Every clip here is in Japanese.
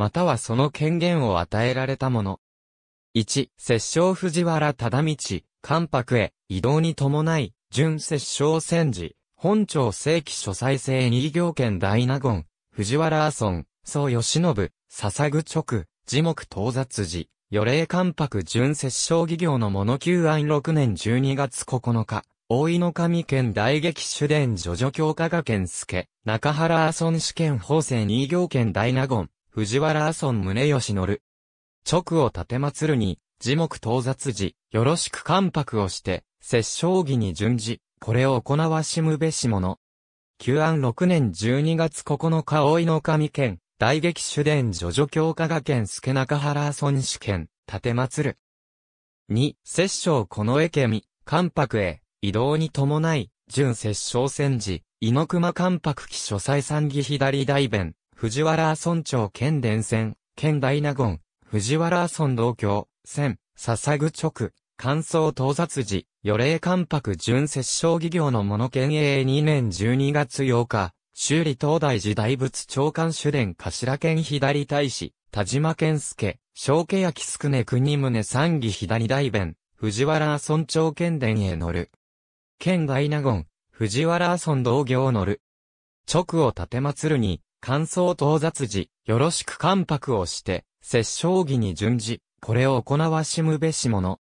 またはその権限を与えられたもの。1、摂政藤原忠道、関白へ移動に伴い、準摂政戦時、本庁正規書斎制二行権大納言、藤原阿尊、宋義信、笹具直、字目到雑寺、予例関白準摂政義業の物旧安6年12月9日、大井の神県大劇主伝女女教科学園。助、中原阿孫試験法制二行権大納言、藤原阿尊宗義乗る。直を立て祭るに、樹木到雑時、よろしく関白をして、摂政儀に順次、これを行わしむべし者。旧安6年12月9日大井の神県、大劇主伝叙々教科学県助中原阿孫主県、立て祭る。二、摂政この江見、関白へ、移動に伴い、準摂政戦時、猪熊関白記書斎参議左大弁、藤原村長県伝線、県大納言、藤原村道橋、線、笹具直、乾燥盗撮時、予令関白純摂政企業の物県営2年12月8日、修理東大寺大仏長官主殿頭県左大使、田島健介、小家焼くね国宗三義左大弁、藤原村長県伝へ乗る。県大納言、藤原村道行乗る。直を立て祭るに、乾燥到雑時、よろしく関白をして、摂政義に準じ、これを行わしむべしもの。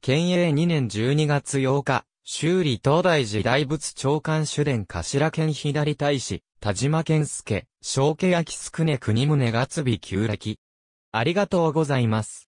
県営2年12月8日、修理東大寺大仏長官主殿頭県左大使、田島健介、小家焼くね国宗がつび旧暦。ありがとうございます。